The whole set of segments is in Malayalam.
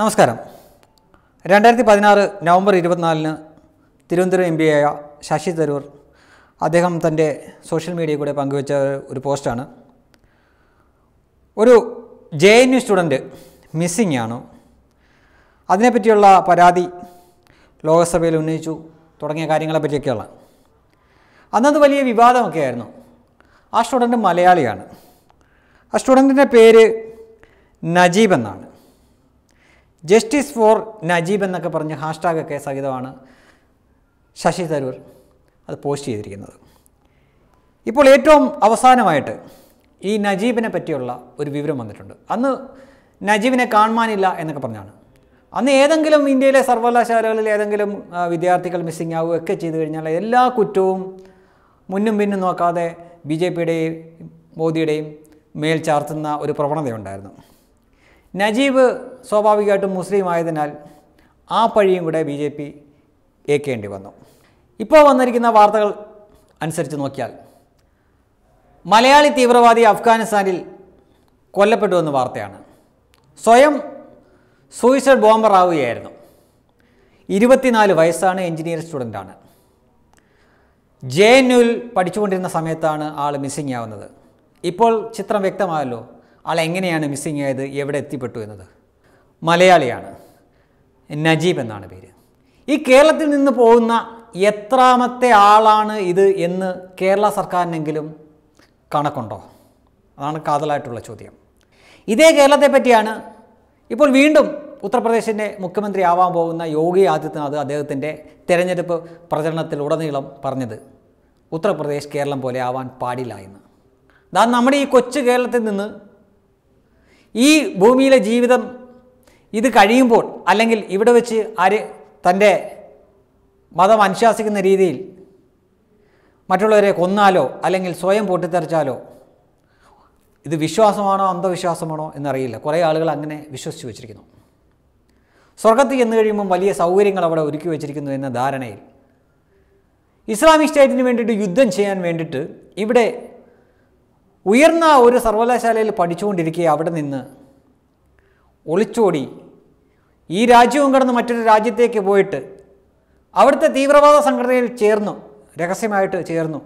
നമസ്കാരം രണ്ടായിരത്തി പതിനാറ് നവംബർ ഇരുപത്തിനാലിന് തിരുവനന്തപുരം എം ആയ ശശി തരൂർ അദ്ദേഹം തൻ്റെ സോഷ്യൽ മീഡിയയിൽ കൂടെ പങ്കുവച്ച ഒരു പോസ്റ്റാണ് ഒരു J N U student missing ആണ് അതിനെപ്പറ്റിയുള്ള പരാതി ലോകസഭയിൽ ഉന്നയിച്ചു തുടങ്ങിയ കാര്യങ്ങളെപ്പറ്റിയൊക്കെയുള്ള അന്നത് വലിയ വിവാദമൊക്കെ ആയിരുന്നു ആ സ്റ്റുഡൻറ്റ് മലയാളിയാണ് ആ സ്റ്റുഡൻറ്റിൻ്റെ പേര് നജീബ് എന്നാണ് ജസ്റ്റിസ് ഫോർ നജീബ് എന്നൊക്കെ പറഞ്ഞ് ഹാഷ്ടാഗൊക്കെ സഹിതമാണ് ശശി തരൂർ അത് പോസ്റ്റ് ചെയ്തിരിക്കുന്നത് ഇപ്പോൾ ഏറ്റവും അവസാനമായിട്ട് ഈ നജീബിനെ പറ്റിയുള്ള ഒരു വിവരം വന്നിട്ടുണ്ട് അന്ന് നജീബിനെ കാണുവാനില്ല എന്നൊക്കെ പറഞ്ഞാണ് അന്ന് ഏതെങ്കിലും ഇന്ത്യയിലെ സർവകലാശാലകളിൽ ഏതെങ്കിലും വിദ്യാർത്ഥികൾ മിസ്സിങ് ആവുകയൊക്കെ ചെയ്തു കഴിഞ്ഞാൽ എല്ലാ കുറ്റവും മുന്നും പിന്നും നോക്കാതെ ബി ജെ പിയുടെയും മോദിയുടെയും മേൽ ചാർത്തുന്ന ഒരു പ്രവണതയുണ്ടായിരുന്നു നജീബ് സ്വാഭാവികമായിട്ടും മുസ്ലിം ആയതിനാൽ ആ പഴിയും കൂടെ ബി ജെ പി ഏക്കേണ്ടി വന്നു ഇപ്പോൾ വന്നിരിക്കുന്ന വാർത്തകൾ അനുസരിച്ച് നോക്കിയാൽ മലയാളി തീവ്രവാദി അഫ്ഗാനിസ്ഥാനിൽ കൊല്ലപ്പെട്ടു എന്ന വാർത്തയാണ് സ്വയം സൂയിസൈഡ് ബോംബർ ആവുകയായിരുന്നു ഇരുപത്തിനാല് വയസ്സാണ് എഞ്ചിനീയർ സ്റ്റുഡൻ്റാണ് ജെ എൻ യുവിൽ പഠിച്ചുകൊണ്ടിരുന്ന സമയത്താണ് ആൾ മിസ്സിംഗ് ആവുന്നത് ഇപ്പോൾ ചിത്രം വ്യക്തമായല്ലോ ആൾ എങ്ങനെയാണ് മിസ്സിങ് ആയത് എവിടെ എത്തിപ്പെട്ടു എന്നത് മലയാളിയാണ് നജീബ് എന്നാണ് പേര് ഈ കേരളത്തിൽ നിന്ന് പോകുന്ന എത്രാമത്തെ ആളാണ് ഇത് എന്ന് കേരള സർക്കാരിനെങ്കിലും കണക്കുണ്ടോ അതാണ് കാതലായിട്ടുള്ള ചോദ്യം ഇതേ കേരളത്തെ പറ്റിയാണ് ഇപ്പോൾ വീണ്ടും ഉത്തർപ്രദേശിൻ്റെ മുഖ്യമന്ത്രി ആവാൻ പോകുന്ന യോഗി ആദിത്യനാഥ് അദ്ദേഹത്തിൻ്റെ തെരഞ്ഞെടുപ്പ് ഉടനീളം പറഞ്ഞത് ഉത്തർപ്രദേശ് കേരളം പോലെ ആവാൻ പാടില്ല എന്ന് അതാ നമ്മുടെ ഈ കൊച്ചു കേരളത്തിൽ നിന്ന് ഈ ഭൂമിയിലെ ജീവിതം ഇത് കഴിയുമ്പോൾ അല്ലെങ്കിൽ ഇവിടെ വെച്ച് ആര് തൻ്റെ മതം അനുശാസിക്കുന്ന രീതിയിൽ മറ്റുള്ളവരെ കൊന്നാലോ അല്ലെങ്കിൽ സ്വയം പൊട്ടിത്തെറിച്ചാലോ ഇത് വിശ്വാസമാണോ അന്ധവിശ്വാസമാണോ എന്നറിയില്ല കുറേ ആളുകൾ അങ്ങനെ വിശ്വസിച്ച് വെച്ചിരിക്കുന്നു സ്വർഗത്ത് ചെന്ന് കഴിയുമ്പം വലിയ സൗകര്യങ്ങൾ അവിടെ ഒരുക്കി വെച്ചിരിക്കുന്നു എന്ന ധാരണയിൽ ഇസ്ലാമിക് സ്റ്റേറ്റിന് വേണ്ടിയിട്ട് യുദ്ധം ചെയ്യാൻ വേണ്ടിയിട്ട് ഇവിടെ ഉയർന്ന ഒരു സർവകലാശാലയിൽ പഠിച്ചുകൊണ്ടിരിക്കുക അവിടെ നിന്ന് ഒളിച്ചോടി ഈ രാജ്യവും കടന്ന് മറ്റൊരു രാജ്യത്തേക്ക് പോയിട്ട് അവിടുത്തെ തീവ്രവാദ സംഘടനയിൽ ചേർന്നു രഹസ്യമായിട്ട് ചേർന്നു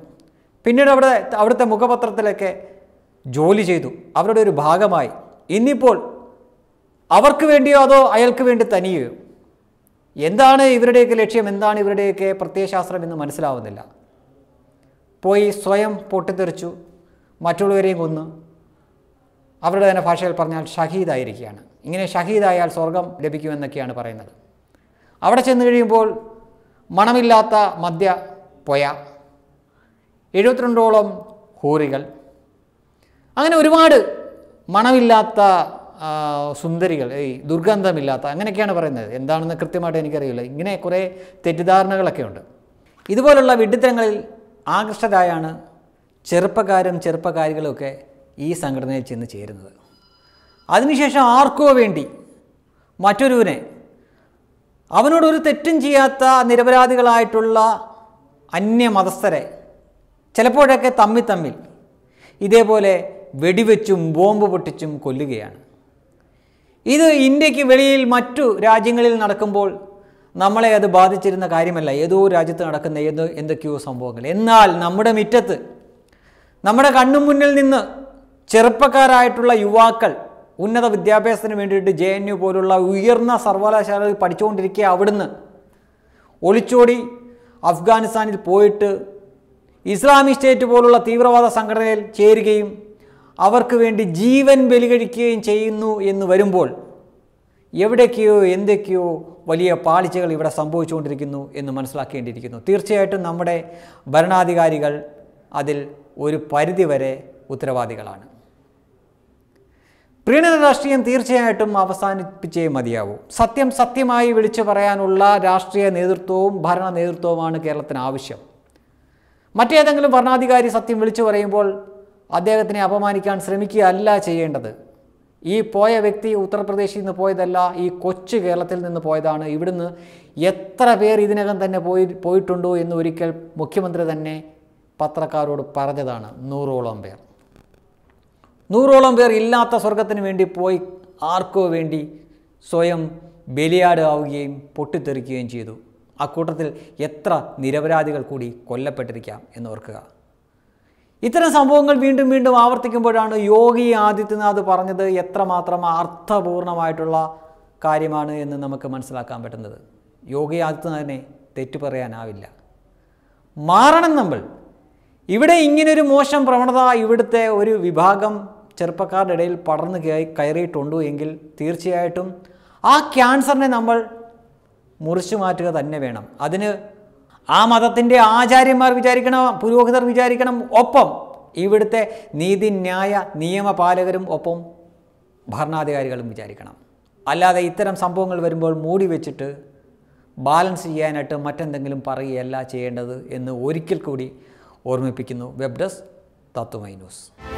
പിന്നീട് അവിടെ അവിടുത്തെ മുഖപത്രത്തിലൊക്കെ ജോലി ചെയ്തു അവരുടെ ഒരു ഭാഗമായി ഇന്നിപ്പോൾ അവർക്ക് വേണ്ടിയോ അതോ അയാൾക്ക് വേണ്ടി തനിയോ എന്താണ് ഇവരുടെയൊക്കെ ലക്ഷ്യം എന്താണ് ഇവരുടെയൊക്കെ പ്രത്യയശാസ്ത്രം എന്ന് മനസ്സിലാവുന്നില്ല പോയി സ്വയം പൊട്ടിത്തെറിച്ചു മറ്റുള്ളവരെയും കൊന്ന് അവരുടെ തന്നെ ഭാഷയിൽ പറഞ്ഞാൽ ഷഹീദായിരിക്കുകയാണ് ഇങ്ങനെ ഷഹീദായാൽ സ്വർഗം ലഭിക്കുമെന്നൊക്കെയാണ് പറയുന്നത് അവിടെ ചെന്ന് കഴിയുമ്പോൾ മണമില്ലാത്ത മദ്യ പൊയ എഴുപത്തിരണ്ടോളം ഹൂറികൾ അങ്ങനെ ഒരുപാട് മണമില്ലാത്ത സുന്ദരികൾ ഈ ദുർഗന്ധമില്ലാത്ത അങ്ങനെയൊക്കെയാണ് പറയുന്നത് എന്താണെന്ന് കൃത്യമായിട്ട് എനിക്കറിയില്ല ഇങ്ങനെ കുറേ തെറ്റിദ്ധാരണകളൊക്കെ ഉണ്ട് ഇതുപോലുള്ള വിഡിത്തരങ്ങളിൽ ആകൃഷ്ടരായാണ് ചെറുപ്പക്കാരും ചെറുപ്പക്കാരികളുമൊക്കെ ഈ സംഘടനയിൽ ചെന്ന് ചേരുന്നത് അതിനുശേഷം ആർക്കോ വേണ്ടി മറ്റൊരുവിനെ അവനോടൊരു തെറ്റും ചെയ്യാത്ത നിരപരാധികളായിട്ടുള്ള അന്യമതസ്ഥരെ ചിലപ്പോഴൊക്കെ തമ്മിൽ തമ്മിൽ ഇതേപോലെ വെടിവെച്ചും ബോംബ് പൊട്ടിച്ചും കൊല്ലുകയാണ് ഇത് ഇന്ത്യക്ക് വെളിയിൽ മറ്റു രാജ്യങ്ങളിൽ നടക്കുമ്പോൾ നമ്മളെ അത് ബാധിച്ചിരുന്ന കാര്യമല്ല ഏതോ രാജ്യത്ത് നടക്കുന്ന ഏതോ എന്തൊക്കെയോ സംഭവങ്ങൾ എന്നാൽ നമ്മുടെ മുറ്റത്ത് നമ്മുടെ കണ്ണു മുന്നിൽ നിന്ന് ചെറുപ്പക്കാരായിട്ടുള്ള യുവാക്കൾ ഉന്നത വിദ്യാഭ്യാസത്തിന് വേണ്ടിയിട്ട് ജെ എൻ യു പോലുള്ള ഉയർന്ന സർവകലാശാലകൾ പഠിച്ചുകൊണ്ടിരിക്കുക അവിടുന്ന് ഒളിച്ചോടി അഫ്ഗാനിസ്ഥാനിൽ പോയിട്ട് ഇസ്ലാമിക് സ്റ്റേറ്റ് പോലുള്ള തീവ്രവാദ സംഘടനയിൽ ചേരുകയും അവർക്ക് വേണ്ടി ജീവൻ ബലികഴിക്കുകയും ചെയ്യുന്നു എന്ന് വരുമ്പോൾ എവിടേക്കെയോ എന്തൊക്കെയോ വലിയ പാളിച്ചകൾ ഇവിടെ സംഭവിച്ചുകൊണ്ടിരിക്കുന്നു എന്ന് മനസ്സിലാക്കേണ്ടിയിരിക്കുന്നു തീർച്ചയായിട്ടും നമ്മുടെ ഭരണാധികാരികൾ അതിൽ ഒരു പരിധിവരെ ഉത്തരവാദികളാണ് പ്രീണിത രാഷ്ട്രീയം തീർച്ചയായിട്ടും അവസാനിപ്പിച്ചേ മതിയാവൂ സത്യം സത്യമായി വിളിച്ചു പറയാനുള്ള രാഷ്ട്രീയ നേതൃത്വവും ഭരണ നേതൃത്വവുമാണ് കേരളത്തിന് ആവശ്യം മറ്റേതെങ്കിലും ഭരണാധികാരി സത്യം വിളിച്ചു പറയുമ്പോൾ അദ്ദേഹത്തിനെ അപമാനിക്കാൻ ശ്രമിക്കുകയല്ല ചെയ്യേണ്ടത് ഈ പോയ വ്യക്തി ഉത്തർപ്രദേശിൽ നിന്ന് പോയതല്ല ഈ കൊച്ചു കേരളത്തിൽ നിന്ന് പോയതാണ് ഇവിടുന്ന് എത്ര പേർ ഇതിനകം തന്നെ പോയി പോയിട്ടുണ്ടോ എന്ന് ഒരിക്കൽ മുഖ്യമന്ത്രി തന്നെ പത്രക്കാരോട് പറഞ്ഞതാണ് നൂറോളം പേർ നൂറോളം പേർ ഇല്ലാത്ത സ്വർഗത്തിന് വേണ്ടി പോയി ആർക്കോ വേണ്ടി സ്വയം ബലിയാടാവുകയും പൊട്ടിത്തെറിക്കുകയും ചെയ്തു അക്കൂട്ടത്തിൽ എത്ര നിരപരാധികൾ കൂടി കൊല്ലപ്പെട്ടിരിക്കാം എന്ന് ഓർക്കുക ഇത്തരം സംഭവങ്ങൾ വീണ്ടും വീണ്ടും ആവർത്തിക്കുമ്പോഴാണ് യോഗി ആദിത്യനാഥ് പറഞ്ഞത് എത്രമാത്രം അർത്ഥപൂർണമായിട്ടുള്ള കാര്യമാണ് എന്ന് നമുക്ക് മനസ്സിലാക്കാൻ പറ്റുന്നത് യോഗി ആദിത്യനാഥിനെ തെറ്റു പറയാനാവില്ല മാറണം നമ്മൾ ഇവിടെ ഇങ്ങനൊരു മോശം പ്രവണത ഇവിടുത്തെ ഒരു വിഭാഗം ചെറുപ്പക്കാരുടെ ഇടയിൽ പടർന്നു കയറി കയറിയിട്ടുണ്ട് എങ്കിൽ തീർച്ചയായിട്ടും ആ ക്യാൻസറിനെ നമ്മൾ മുറിച്ചു മാറ്റുക തന്നെ വേണം അതിന് ആ മതത്തിൻ്റെ ആചാര്യന്മാർ വിചാരിക്കണം പുരോഹിതർ വിചാരിക്കണം ഒപ്പം ഇവിടുത്തെ നീതിന്യായ നിയമപാലകരും ഒപ്പം ഭരണാധികാരികളും വിചാരിക്കണം അല്ലാതെ ഇത്തരം സംഭവങ്ങൾ വരുമ്പോൾ മൂടി വെച്ചിട്ട് ബാലൻസ് ചെയ്യാനായിട്ട് മറ്റെന്തെങ്കിലും പറയുകയല്ല ചെയ്യേണ്ടത് എന്ന് ഒരിക്കൽ കൂടി ഓർമ്മിപ്പിക്കുന്നു വെബ് ഡെസ്ക് തത്വമൈ ന്യൂസ്